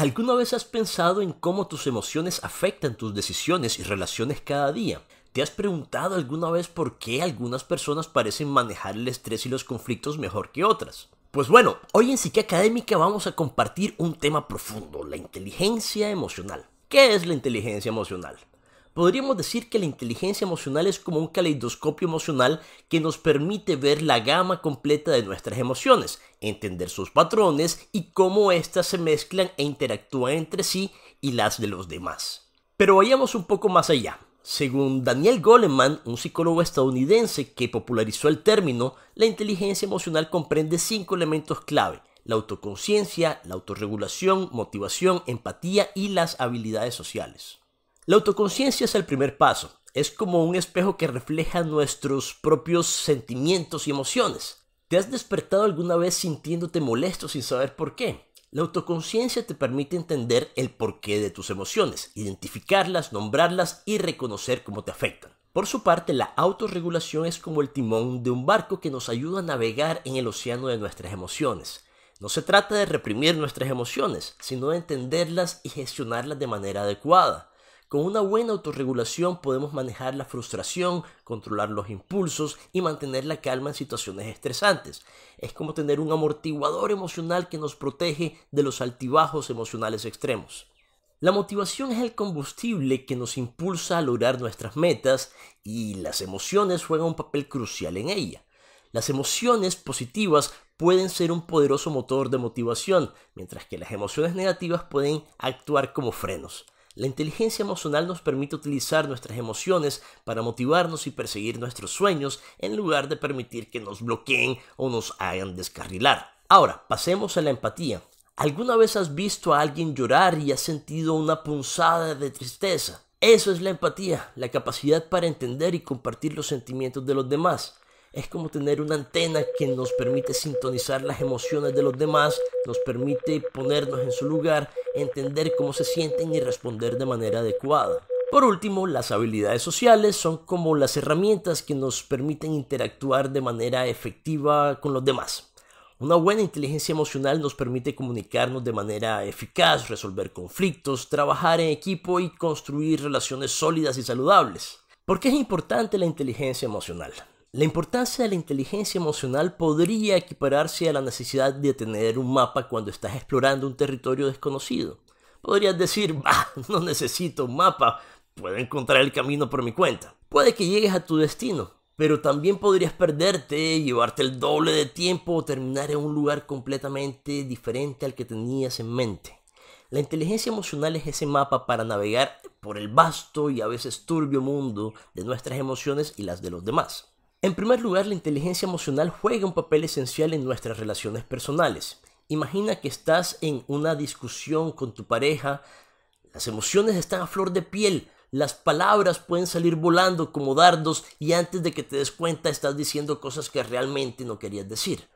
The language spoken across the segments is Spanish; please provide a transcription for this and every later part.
¿Alguna vez has pensado en cómo tus emociones afectan tus decisiones y relaciones cada día? ¿Te has preguntado alguna vez por qué algunas personas parecen manejar el estrés y los conflictos mejor que otras? Pues bueno, hoy en Psique Académica vamos a compartir un tema profundo, la inteligencia emocional. ¿Qué es la inteligencia emocional? Podríamos decir que la inteligencia emocional es como un caleidoscopio emocional que nos permite ver la gama completa de nuestras emociones, entender sus patrones y cómo éstas se mezclan e interactúan entre sí y las de los demás. Pero vayamos un poco más allá. Según Daniel Goleman, un psicólogo estadounidense que popularizó el término, la inteligencia emocional comprende cinco elementos clave, la autoconciencia, la autorregulación, motivación, empatía y las habilidades sociales. La autoconciencia es el primer paso. Es como un espejo que refleja nuestros propios sentimientos y emociones. ¿Te has despertado alguna vez sintiéndote molesto sin saber por qué? La autoconciencia te permite entender el porqué de tus emociones, identificarlas, nombrarlas y reconocer cómo te afectan. Por su parte, la autorregulación es como el timón de un barco que nos ayuda a navegar en el océano de nuestras emociones. No se trata de reprimir nuestras emociones, sino de entenderlas y gestionarlas de manera adecuada. Con una buena autorregulación podemos manejar la frustración, controlar los impulsos y mantener la calma en situaciones estresantes. Es como tener un amortiguador emocional que nos protege de los altibajos emocionales extremos. La motivación es el combustible que nos impulsa a lograr nuestras metas y las emociones juegan un papel crucial en ella. Las emociones positivas pueden ser un poderoso motor de motivación, mientras que las emociones negativas pueden actuar como frenos. La inteligencia emocional nos permite utilizar nuestras emociones para motivarnos y perseguir nuestros sueños en lugar de permitir que nos bloqueen o nos hagan descarrilar. Ahora, pasemos a la empatía. ¿Alguna vez has visto a alguien llorar y has sentido una punzada de tristeza? Eso es la empatía, la capacidad para entender y compartir los sentimientos de los demás. Es como tener una antena que nos permite sintonizar las emociones de los demás, nos permite ponernos en su lugar entender cómo se sienten y responder de manera adecuada. Por último, las habilidades sociales son como las herramientas que nos permiten interactuar de manera efectiva con los demás. Una buena inteligencia emocional nos permite comunicarnos de manera eficaz, resolver conflictos, trabajar en equipo y construir relaciones sólidas y saludables. ¿Por qué es importante la inteligencia emocional? La importancia de la inteligencia emocional podría equipararse a la necesidad de tener un mapa cuando estás explorando un territorio desconocido. Podrías decir, bah, no necesito un mapa, puedo encontrar el camino por mi cuenta. Puede que llegues a tu destino, pero también podrías perderte, llevarte el doble de tiempo o terminar en un lugar completamente diferente al que tenías en mente. La inteligencia emocional es ese mapa para navegar por el vasto y a veces turbio mundo de nuestras emociones y las de los demás. En primer lugar, la inteligencia emocional juega un papel esencial en nuestras relaciones personales. Imagina que estás en una discusión con tu pareja, las emociones están a flor de piel, las palabras pueden salir volando como dardos y antes de que te des cuenta estás diciendo cosas que realmente no querías decir.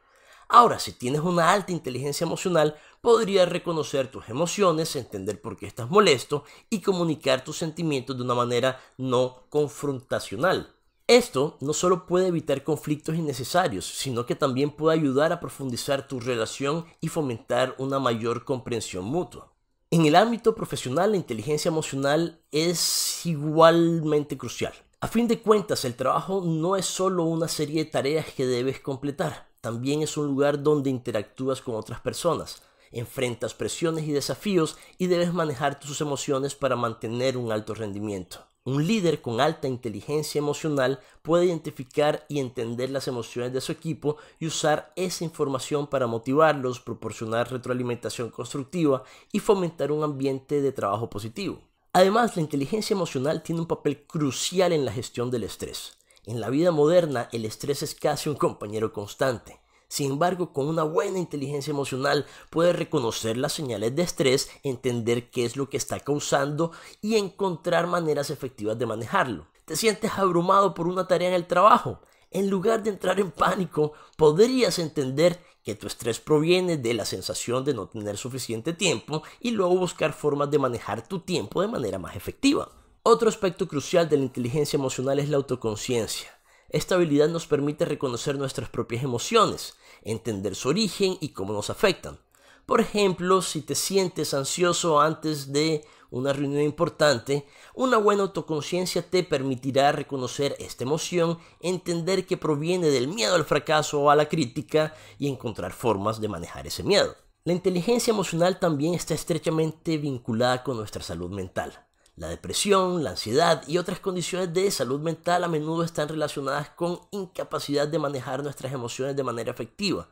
Ahora, si tienes una alta inteligencia emocional, podrías reconocer tus emociones, entender por qué estás molesto y comunicar tus sentimientos de una manera no confrontacional. Esto no solo puede evitar conflictos innecesarios, sino que también puede ayudar a profundizar tu relación y fomentar una mayor comprensión mutua. En el ámbito profesional, la inteligencia emocional es igualmente crucial. A fin de cuentas, el trabajo no es solo una serie de tareas que debes completar, también es un lugar donde interactúas con otras personas, enfrentas presiones y desafíos y debes manejar tus emociones para mantener un alto rendimiento. Un líder con alta inteligencia emocional puede identificar y entender las emociones de su equipo y usar esa información para motivarlos, proporcionar retroalimentación constructiva y fomentar un ambiente de trabajo positivo. Además, la inteligencia emocional tiene un papel crucial en la gestión del estrés. En la vida moderna, el estrés es casi un compañero constante. Sin embargo, con una buena inteligencia emocional puedes reconocer las señales de estrés, entender qué es lo que está causando y encontrar maneras efectivas de manejarlo. ¿Te sientes abrumado por una tarea en el trabajo? En lugar de entrar en pánico, podrías entender que tu estrés proviene de la sensación de no tener suficiente tiempo y luego buscar formas de manejar tu tiempo de manera más efectiva. Otro aspecto crucial de la inteligencia emocional es la autoconciencia. Esta habilidad nos permite reconocer nuestras propias emociones, entender su origen y cómo nos afectan. Por ejemplo, si te sientes ansioso antes de una reunión importante, una buena autoconciencia te permitirá reconocer esta emoción, entender que proviene del miedo al fracaso o a la crítica y encontrar formas de manejar ese miedo. La inteligencia emocional también está estrechamente vinculada con nuestra salud mental. La depresión, la ansiedad y otras condiciones de salud mental a menudo están relacionadas con incapacidad de manejar nuestras emociones de manera efectiva.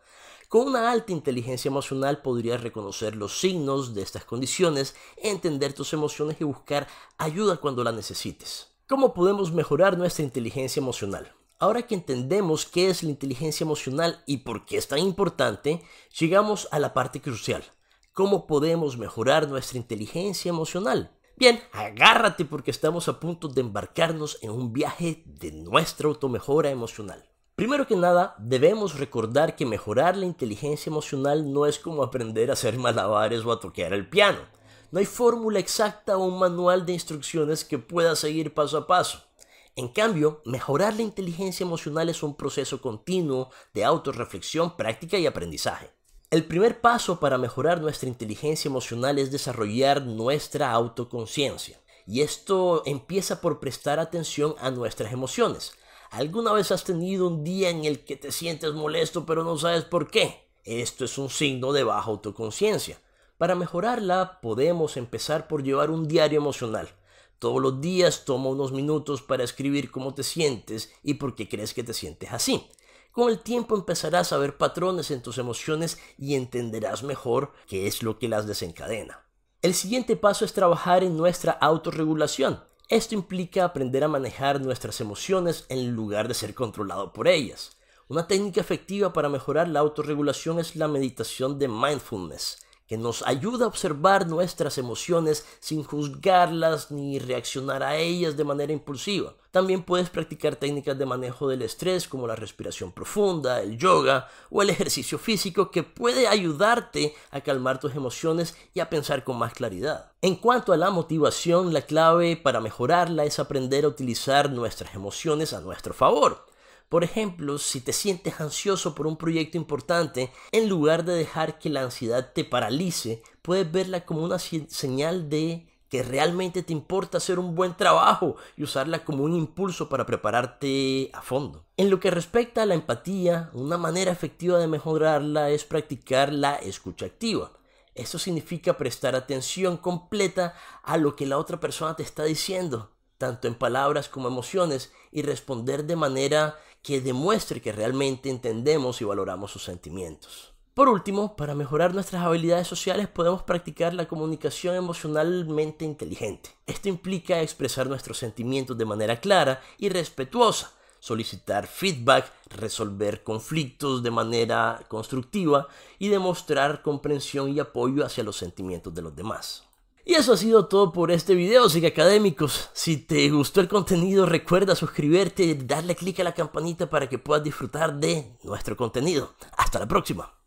Con una alta inteligencia emocional podrías reconocer los signos de estas condiciones, entender tus emociones y buscar ayuda cuando la necesites. ¿Cómo podemos mejorar nuestra inteligencia emocional? Ahora que entendemos qué es la inteligencia emocional y por qué es tan importante, llegamos a la parte crucial. ¿Cómo podemos mejorar nuestra inteligencia emocional? Bien, agárrate porque estamos a punto de embarcarnos en un viaje de nuestra automejora emocional. Primero que nada, debemos recordar que mejorar la inteligencia emocional no es como aprender a hacer malabares o a tocar el piano. No hay fórmula exacta o un manual de instrucciones que pueda seguir paso a paso. En cambio, mejorar la inteligencia emocional es un proceso continuo de autorreflexión, práctica y aprendizaje. El primer paso para mejorar nuestra inteligencia emocional es desarrollar nuestra autoconciencia. Y esto empieza por prestar atención a nuestras emociones. ¿Alguna vez has tenido un día en el que te sientes molesto pero no sabes por qué? Esto es un signo de baja autoconciencia. Para mejorarla podemos empezar por llevar un diario emocional. Todos los días toma unos minutos para escribir cómo te sientes y por qué crees que te sientes así. Con el tiempo empezarás a ver patrones en tus emociones y entenderás mejor qué es lo que las desencadena. El siguiente paso es trabajar en nuestra autorregulación. Esto implica aprender a manejar nuestras emociones en lugar de ser controlado por ellas. Una técnica efectiva para mejorar la autorregulación es la meditación de mindfulness que nos ayuda a observar nuestras emociones sin juzgarlas ni reaccionar a ellas de manera impulsiva. También puedes practicar técnicas de manejo del estrés como la respiración profunda, el yoga o el ejercicio físico que puede ayudarte a calmar tus emociones y a pensar con más claridad. En cuanto a la motivación, la clave para mejorarla es aprender a utilizar nuestras emociones a nuestro favor. Por ejemplo, si te sientes ansioso por un proyecto importante, en lugar de dejar que la ansiedad te paralice, puedes verla como una señal de que realmente te importa hacer un buen trabajo y usarla como un impulso para prepararte a fondo. En lo que respecta a la empatía, una manera efectiva de mejorarla es practicar la escucha activa. Esto significa prestar atención completa a lo que la otra persona te está diciendo, tanto en palabras como emociones, y responder de manera que demuestre que realmente entendemos y valoramos sus sentimientos. Por último, para mejorar nuestras habilidades sociales podemos practicar la comunicación emocionalmente inteligente. Esto implica expresar nuestros sentimientos de manera clara y respetuosa, solicitar feedback, resolver conflictos de manera constructiva y demostrar comprensión y apoyo hacia los sentimientos de los demás. Y eso ha sido todo por este video, académicos. Si te gustó el contenido, recuerda suscribirte y darle clic a la campanita para que puedas disfrutar de nuestro contenido. Hasta la próxima.